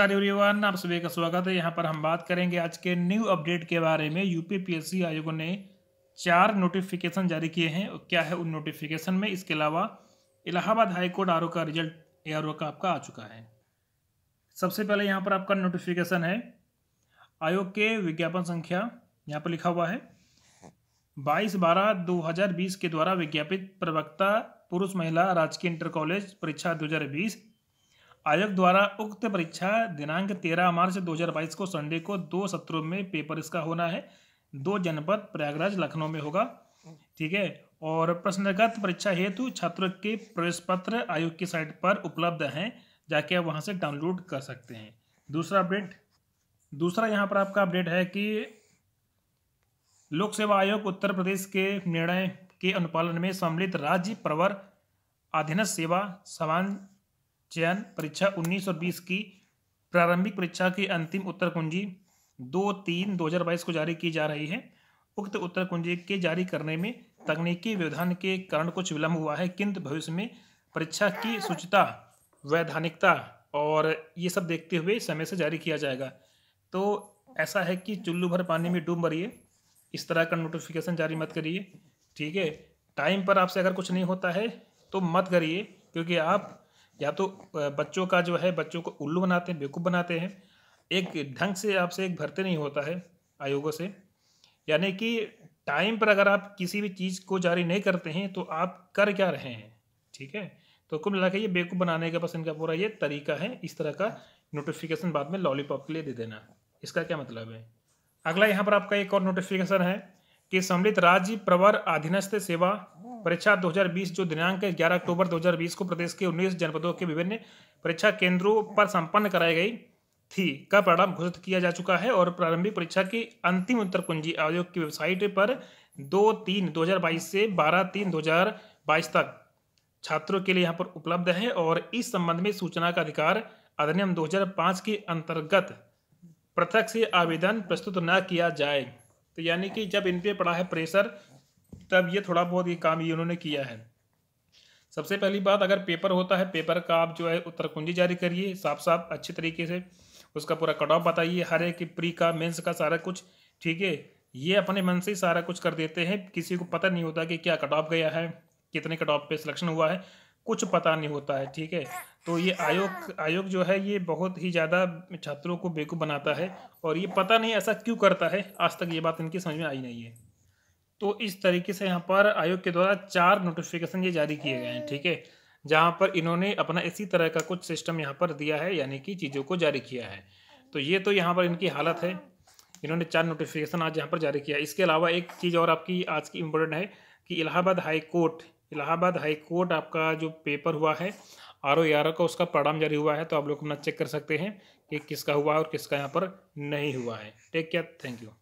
नमस्कार एवरीवन आप सभी का स्वागत है यहाँ पर हम बात करेंगे आज के न्यू अपडेट के बारे में यूपीपीएससी आयोग ने चार नोटिफिकेशन जारी किए हैं और क्या है उन नोटिफिकेशन में इसके अलावा इलाहाबाद हाईकोर्ट आर का रिजल्ट ए आर का आपका आ चुका है सबसे पहले यहाँ पर आपका नोटिफिकेशन है आयोग के विज्ञापन संख्या यहाँ पर लिखा हुआ है बाईस बारह दो के द्वारा विज्ञापित प्रवक्ता पुरुष महिला राजकीय इंटर कॉलेज परीक्षा दो आयोग द्वारा उक्त परीक्षा दिनांक 13 मार्च 2022 को संडे को दो सत्रों में पेपर इसका होना है दो जनपद प्रयागराज लखनऊ में होगा ठीक है और प्रश्नगत परीक्षा हेतु छात्रों के प्रवेश पत्र आयोग की साइट पर उपलब्ध हैं जाके आप वहाँ से डाउनलोड कर सकते हैं दूसरा अपडेट दूसरा यहाँ पर आपका अपडेट है कि लोक सेवा आयोग उत्तर प्रदेश के निर्णय के अनुपालन में सम्मिलित राज्य प्रवर अधीन सेवा समान चयन परीक्षा उन्नीस और बीस की प्रारंभिक परीक्षा की अंतिम उत्तर कुंजी दो तीन दो हजार बाईस को जारी की जा रही है उक्त उत्तर कुंजी के जारी करने में तकनीकी व्यवधान के कारण कुछ विलंब हुआ है किंतु भविष्य में परीक्षा की सूचिता वैधानिकता और ये सब देखते हुए समय से जारी किया जाएगा तो ऐसा है कि चुल्लू भर पानी में डूब मरिए इस तरह का नोटिफिकेशन जारी मत करिए ठीक है टाइम पर आपसे अगर कुछ नहीं होता है तो मत करिए क्योंकि आप या तो बच्चों का जो है बच्चों को उल्लू बनाते हैं बेवकूफ़ बनाते हैं एक ढंग से आपसे एक भरते नहीं होता है आयोगों से यानी कि टाइम पर अगर आप किसी भी चीज़ को जारी नहीं करते हैं तो आप कर क्या रहे हैं ठीक है तो कुल मिला के ये बेवकूफ़ बनाने का बस इनका पूरा ये तरीका है इस तरह का नोटिफिकेशन बाद में लॉलीपॉप के लिए दे देना इसका क्या मतलब है अगला यहाँ पर आपका एक और नोटिफिकेशन है कि सम्मिलित राज्य प्रवर अधीनस्थ सेवा परीक्षा 2020 जो दिनांक 11 अक्टूबर 2020 को प्रदेश के 19 जनपदों के विभिन्न परीक्षा केंद्रों पर संपन्न कराई गई थी का परिणाम घोषित किया जा चुका है और प्रारंभिक परीक्षा की अंतिम उत्तर कुंजी आयोग की वेबसाइट पर दो तीन दो से बारह तीन दो तक छात्रों के लिए यहाँ पर उपलब्ध है और इस संबंध में सूचना का अधिकार अधिनियम 2005 के अंतर्गत पृथक से आवेदन प्रस्तुत न किया जाए तो यानी कि जब इन पर पड़ा है प्रेशर तब तो ये थोड़ा बहुत ये काम ये उन्होंने किया है सबसे पहली बात अगर पेपर होता है पेपर का आप जो है उत्तर कुंजी जारी करिए साफ साफ अच्छे तरीके से उसका पूरा कट ऑफ बताइए हर एक प्री का मेंस का सारा कुछ ठीक है ये अपने मन से ही सारा कुछ कर देते हैं किसी को पता नहीं होता कि क्या कट ऑफ गया है कितने कट ऑफ पे सिलेक्शन हुआ है कुछ पता नहीं होता है ठीक है तो ये आयोग आयोग जो है ये बहुत ही ज़्यादा छात्रों को बेवकूफ़ बनाता है और ये पता नहीं ऐसा क्यों करता है आज तक ये बात इनकी समझ में आई नहीं है तो इस तरीके से यहाँ पर आयोग के द्वारा चार नोटिफिकेशन ये जारी किए गए हैं ठीक है जहाँ पर इन्होंने अपना इसी तरह का कुछ सिस्टम यहाँ पर दिया है यानी कि चीज़ों को जारी किया है तो ये तो यहाँ पर इनकी हालत है इन्होंने चार नोटिफिकेशन आज यहाँ पर जारी किया इसके अलावा एक चीज़ और आपकी आज की इम्पोर्टेंट है कि Allahabad high court Allahabad high court आपका जो पेपर हुआ है आर ओ आर का उसका परिणाम जारी हुआ है तो आप लोग अपना चेक कर सकते हैं कि किसका हुआ है और किसका यहाँ पर नहीं हुआ है टेक केयर थैंक यू